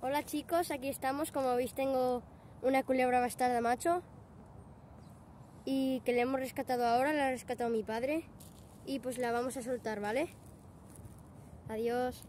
Hola chicos, aquí estamos. Como veis tengo una culebra bastarda macho y que le hemos rescatado ahora, la ha rescatado mi padre y pues la vamos a soltar, ¿vale? Adiós.